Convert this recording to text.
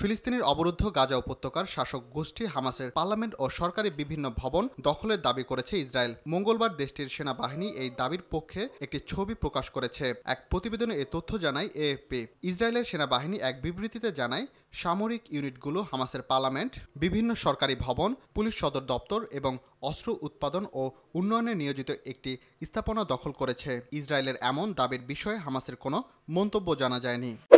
ফিলিস্তিনের অবরুদ্ধ গাজা উপত্যকার শাসক গোষ্ঠী হামাসের পার্লামেন্ট ও সরকারি বিভিন্ন ভবন দখলের দাবি করেছে ইসরায়েল মঙ্গলবার দেশটির সেনাবাহিনী এই দাবির পক্ষে একটি ছবি প্রকাশ করেছে এক প্রতিবেদনে এ তথ্য জানায় এএফপি ইসরায়েলের সেনাবাহিনী এক বিবৃতিতে জানায় সামরিক ইউনিটগুলো হামাসের পার্লামেন্ট বিভিন্ন সরকারি ভবন পুলিশ সদর দপ্তর এবং অস্ত্র উৎপাদন ও উন্নয়নে নিয়োজিত একটি স্থাপনা দখল করেছে ইসরায়েলের এমন দাবির বিষয়ে হামাসের কোনো মন্তব্য জানা যায়নি